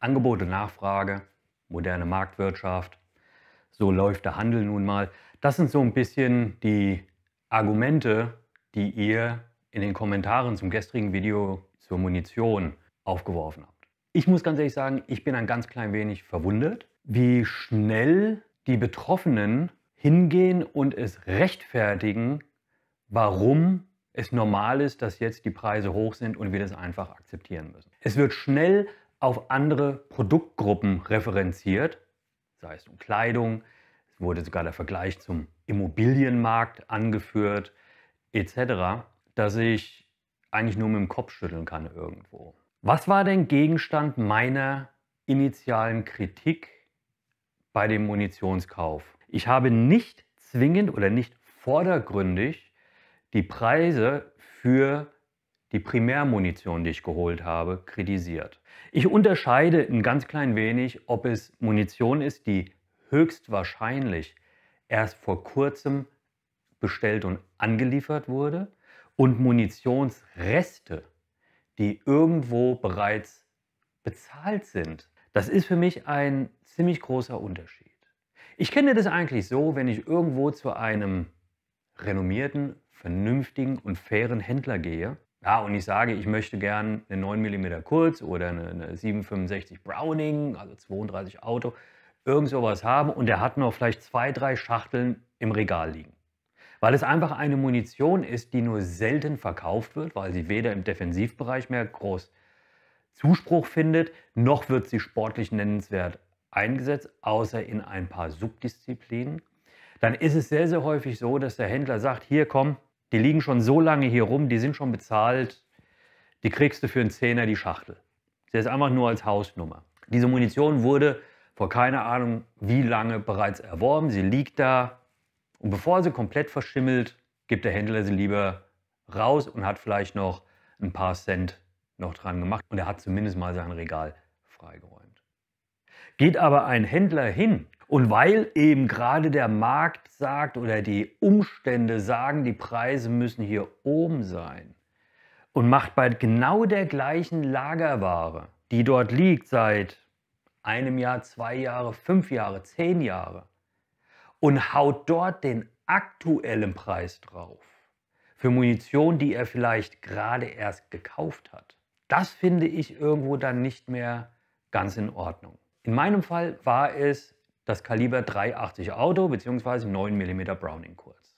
Angebot und Nachfrage, moderne Marktwirtschaft, so läuft der Handel nun mal. Das sind so ein bisschen die Argumente, die ihr in den Kommentaren zum gestrigen Video zur Munition aufgeworfen habt. Ich muss ganz ehrlich sagen, ich bin ein ganz klein wenig verwundert, wie schnell die Betroffenen hingehen und es rechtfertigen, warum es normal ist, dass jetzt die Preise hoch sind und wir das einfach akzeptieren müssen. Es wird schnell auf andere Produktgruppen referenziert, sei es um Kleidung, es wurde sogar der Vergleich zum Immobilienmarkt angeführt, etc., dass ich eigentlich nur mit dem Kopf schütteln kann irgendwo. Was war denn Gegenstand meiner initialen Kritik bei dem Munitionskauf? Ich habe nicht zwingend oder nicht vordergründig die Preise für die Primärmunition, die ich geholt habe, kritisiert. Ich unterscheide ein ganz klein wenig, ob es Munition ist, die höchstwahrscheinlich erst vor kurzem bestellt und angeliefert wurde und Munitionsreste, die irgendwo bereits bezahlt sind. Das ist für mich ein ziemlich großer Unterschied. Ich kenne das eigentlich so, wenn ich irgendwo zu einem renommierten, vernünftigen und fairen Händler gehe ja, und ich sage, ich möchte gern eine 9 mm Kurz oder eine, eine 765 Browning, also 32 Auto, irgend sowas haben und er hat noch vielleicht zwei, drei Schachteln im Regal liegen. Weil es einfach eine Munition ist, die nur selten verkauft wird, weil sie weder im Defensivbereich mehr groß Zuspruch findet, noch wird sie sportlich nennenswert eingesetzt, außer in ein paar Subdisziplinen. Dann ist es sehr, sehr häufig so, dass der Händler sagt, hier komm, die liegen schon so lange hier rum, die sind schon bezahlt. Die kriegst du für einen Zehner die Schachtel. Sie ist einfach nur als Hausnummer. Diese Munition wurde vor keine Ahnung wie lange bereits erworben. Sie liegt da. Und bevor sie komplett verschimmelt, gibt der Händler sie lieber raus und hat vielleicht noch ein paar Cent noch dran gemacht. Und er hat zumindest mal sein Regal freigeräumt. Geht aber ein Händler hin und weil eben gerade der Markt sagt oder die Umstände sagen, die Preise müssen hier oben sein und macht bei genau der gleichen Lagerware, die dort liegt seit einem Jahr, zwei Jahre, fünf Jahre, zehn Jahre und haut dort den aktuellen Preis drauf für Munition, die er vielleicht gerade erst gekauft hat. Das finde ich irgendwo dann nicht mehr ganz in Ordnung. In meinem Fall war es das Kaliber 380 Auto bzw. 9 mm Browning kurz.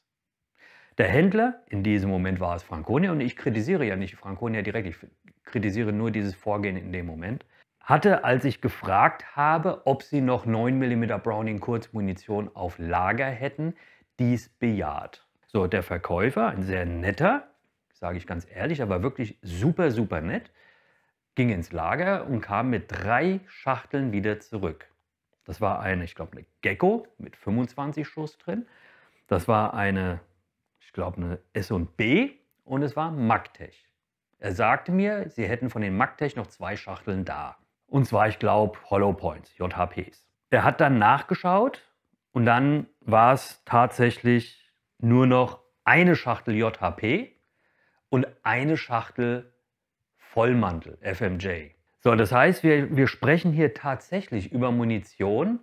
Der Händler, in diesem Moment war es Franconia und ich kritisiere ja nicht Franconia direkt, ich kritisiere nur dieses Vorgehen in dem Moment, hatte, als ich gefragt habe, ob sie noch 9 mm Browning Kurzmunition auf Lager hätten, dies bejaht. So, der Verkäufer, ein sehr netter, sage ich ganz ehrlich, aber wirklich super, super nett, ging ins Lager und kam mit drei Schachteln wieder zurück. Das war eine, ich glaube, eine Gecko mit 25 Schuss drin. Das war eine, ich glaube, eine S&B und es war Magtech. Er sagte mir, sie hätten von den Magtech noch zwei Schachteln da. Und zwar, ich glaube, Hollow Points, JHPs. Er hat dann nachgeschaut und dann war es tatsächlich nur noch eine Schachtel JHP und eine Schachtel Vollmantel, FMJ. So, das heißt, wir, wir sprechen hier tatsächlich über Munition,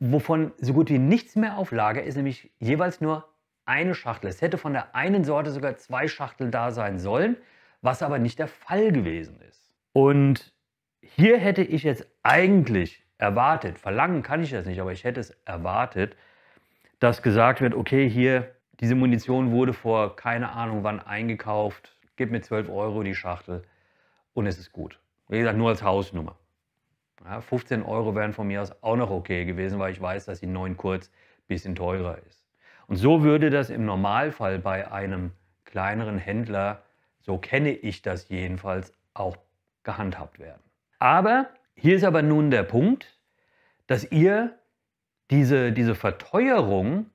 wovon so gut wie nichts mehr auf Lager ist, nämlich jeweils nur eine Schachtel. Es hätte von der einen Sorte sogar zwei Schachteln da sein sollen, was aber nicht der Fall gewesen ist. Und hier hätte ich jetzt eigentlich erwartet, verlangen kann ich das nicht, aber ich hätte es erwartet, dass gesagt wird, okay, hier, diese Munition wurde vor keine Ahnung wann eingekauft, gib mir 12 Euro die Schachtel und es ist gut. Wie gesagt, nur als Hausnummer. Ja, 15 Euro wären von mir aus auch noch okay gewesen, weil ich weiß, dass die 9 kurz ein bisschen teurer ist. Und so würde das im Normalfall bei einem kleineren Händler, so kenne ich das jedenfalls, auch gehandhabt werden. Aber hier ist aber nun der Punkt, dass ihr diese, diese Verteuerung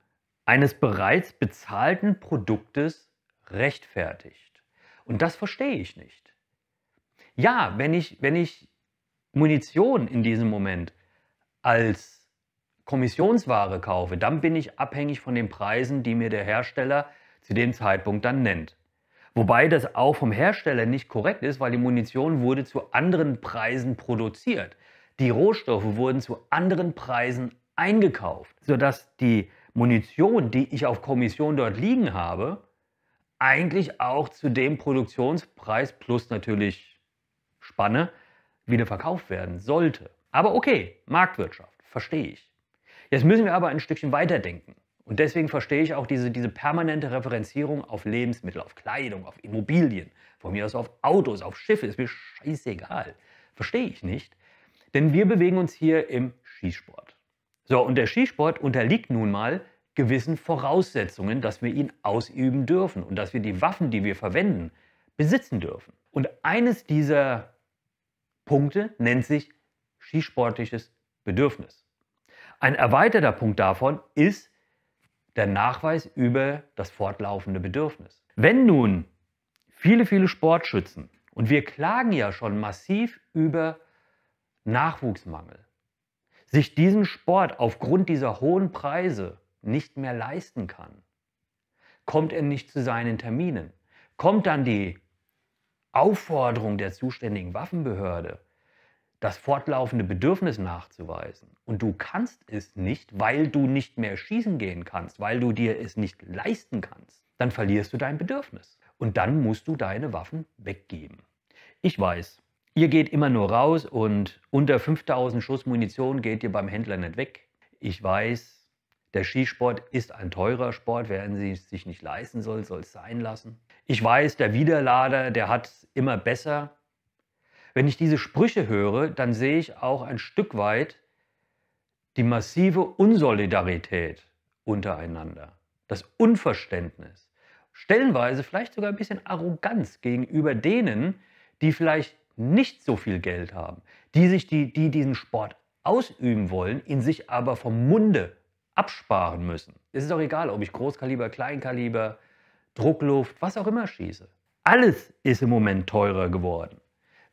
eines bereits bezahlten Produktes rechtfertigt. Und das verstehe ich nicht ja, wenn ich, wenn ich Munition in diesem Moment als Kommissionsware kaufe, dann bin ich abhängig von den Preisen, die mir der Hersteller zu dem Zeitpunkt dann nennt. Wobei das auch vom Hersteller nicht korrekt ist, weil die Munition wurde zu anderen Preisen produziert. Die Rohstoffe wurden zu anderen Preisen eingekauft, sodass die Munition, die ich auf Kommission dort liegen habe, eigentlich auch zu dem Produktionspreis plus natürlich Spanne wieder verkauft werden sollte. Aber okay, Marktwirtschaft, verstehe ich. Jetzt müssen wir aber ein Stückchen weiterdenken. Und deswegen verstehe ich auch diese, diese permanente Referenzierung auf Lebensmittel, auf Kleidung, auf Immobilien, von mir aus auf Autos, auf Schiffe, ist mir scheißegal. Verstehe ich nicht. Denn wir bewegen uns hier im Skisport. So, und der Skisport unterliegt nun mal gewissen Voraussetzungen, dass wir ihn ausüben dürfen und dass wir die Waffen, die wir verwenden, besitzen dürfen. Und eines dieser Punkte nennt sich skisportliches Bedürfnis. Ein erweiterter Punkt davon ist der Nachweis über das fortlaufende Bedürfnis. Wenn nun viele, viele Sportschützen, und wir klagen ja schon massiv über Nachwuchsmangel, sich diesen Sport aufgrund dieser hohen Preise nicht mehr leisten kann, kommt er nicht zu seinen Terminen. Kommt dann die Aufforderung der zuständigen Waffenbehörde, das fortlaufende Bedürfnis nachzuweisen. Und du kannst es nicht, weil du nicht mehr schießen gehen kannst, weil du dir es nicht leisten kannst, dann verlierst du dein Bedürfnis. Und dann musst du deine Waffen weggeben. Ich weiß, ihr geht immer nur raus und unter 5000 Schuss Munition geht ihr beim Händler nicht weg. Ich weiß, der Skisport ist ein teurer Sport. Wer es sich nicht leisten soll, soll es sein lassen. Ich weiß, der Widerlader, der hat es immer besser. Wenn ich diese Sprüche höre, dann sehe ich auch ein Stück weit die massive Unsolidarität untereinander, das Unverständnis, stellenweise vielleicht sogar ein bisschen Arroganz gegenüber denen, die vielleicht nicht so viel Geld haben, die sich die, die diesen Sport ausüben wollen, ihn sich aber vom Munde absparen müssen. Es ist auch egal, ob ich Großkaliber, Kleinkaliber, Druckluft, was auch immer schieße. Alles ist im Moment teurer geworden.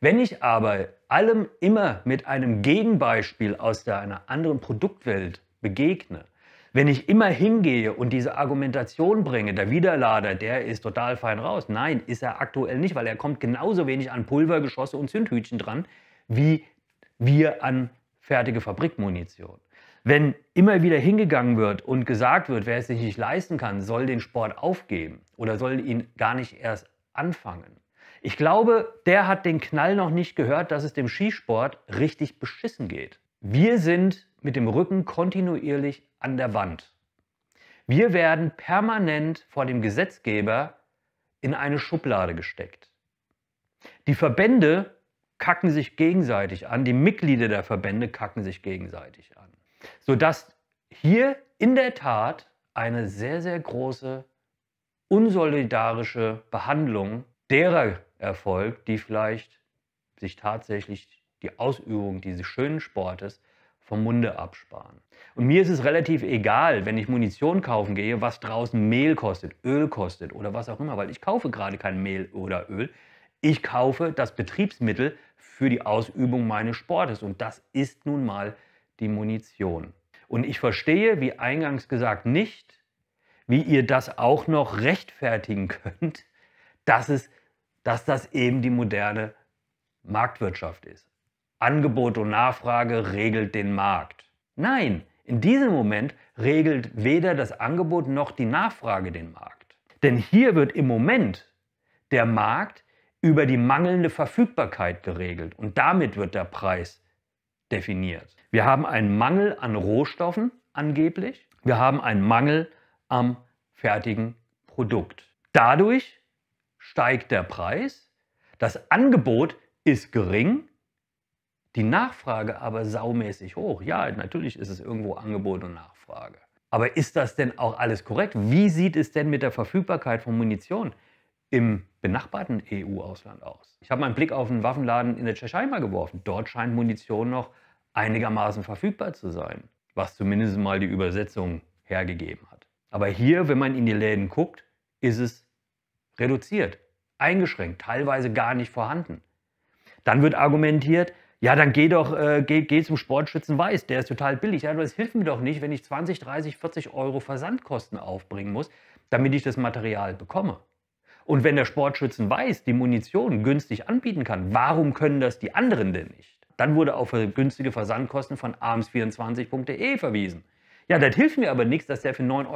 Wenn ich aber allem immer mit einem Gegenbeispiel aus der, einer anderen Produktwelt begegne, wenn ich immer hingehe und diese Argumentation bringe, der Widerlader, der ist total fein raus. Nein, ist er aktuell nicht, weil er kommt genauso wenig an Pulvergeschosse und Zündhütchen dran, wie wir an fertige Fabrikmunition. Wenn immer wieder hingegangen wird und gesagt wird, wer es sich nicht leisten kann, soll den Sport aufgeben oder soll ihn gar nicht erst anfangen. Ich glaube, der hat den Knall noch nicht gehört, dass es dem Skisport richtig beschissen geht. Wir sind mit dem Rücken kontinuierlich an der Wand. Wir werden permanent vor dem Gesetzgeber in eine Schublade gesteckt. Die Verbände kacken sich gegenseitig an, die Mitglieder der Verbände kacken sich gegenseitig an. Sodass hier in der Tat eine sehr, sehr große unsolidarische Behandlung derer erfolgt, die vielleicht sich tatsächlich die Ausübung dieses schönen Sportes vom Munde absparen. Und mir ist es relativ egal, wenn ich Munition kaufen gehe, was draußen Mehl kostet, Öl kostet oder was auch immer, weil ich kaufe gerade kein Mehl oder Öl. Ich kaufe das Betriebsmittel für die Ausübung meines Sportes und das ist nun mal die Munition. Und ich verstehe, wie eingangs gesagt, nicht, wie ihr das auch noch rechtfertigen könnt, dass, es, dass das eben die moderne Marktwirtschaft ist. Angebot und Nachfrage regelt den Markt. Nein, in diesem Moment regelt weder das Angebot noch die Nachfrage den Markt. Denn hier wird im Moment der Markt über die mangelnde Verfügbarkeit geregelt und damit wird der Preis definiert. Wir haben einen Mangel an Rohstoffen angeblich, wir haben einen Mangel am fertigen Produkt. Dadurch steigt der Preis, das Angebot ist gering, die Nachfrage aber saumäßig hoch. Ja, natürlich ist es irgendwo Angebot und Nachfrage. Aber ist das denn auch alles korrekt? Wie sieht es denn mit der Verfügbarkeit von Munition aus? im benachbarten EU-Ausland aus? Ich habe meinen Blick auf einen Waffenladen in der Tschechei mal geworfen. Dort scheint Munition noch einigermaßen verfügbar zu sein, was zumindest mal die Übersetzung hergegeben hat. Aber hier, wenn man in die Läden guckt, ist es reduziert, eingeschränkt, teilweise gar nicht vorhanden. Dann wird argumentiert, ja, dann geh doch, äh, geh, geh zum Sportschützen Weiß, der ist total billig. Ja, aber das hilft mir doch nicht, wenn ich 20, 30, 40 Euro Versandkosten aufbringen muss, damit ich das Material bekomme. Und wenn der Sportschützen weiß, die Munition günstig anbieten kann, warum können das die anderen denn nicht? Dann wurde auf günstige Versandkosten von arms24.de verwiesen. Ja, das hilft mir aber nichts, dass der für 9,99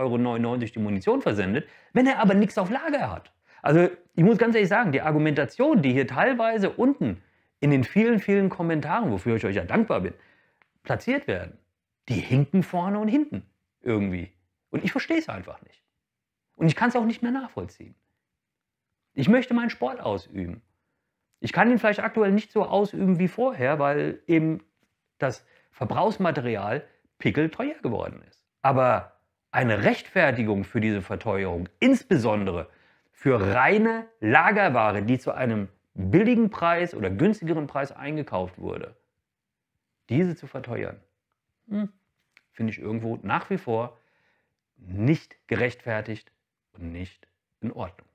Euro die Munition versendet, wenn er aber nichts auf Lager hat. Also ich muss ganz ehrlich sagen, die Argumentation, die hier teilweise unten in den vielen, vielen Kommentaren, wofür ich euch ja dankbar bin, platziert werden, die hinken vorne und hinten irgendwie. Und ich verstehe es einfach nicht. Und ich kann es auch nicht mehr nachvollziehen. Ich möchte meinen Sport ausüben. Ich kann ihn vielleicht aktuell nicht so ausüben wie vorher, weil eben das Verbrauchsmaterial pickelteuer geworden ist. Aber eine Rechtfertigung für diese Verteuerung, insbesondere für reine Lagerware, die zu einem billigen Preis oder günstigeren Preis eingekauft wurde, diese zu verteuern, hm, finde ich irgendwo nach wie vor nicht gerechtfertigt und nicht in Ordnung.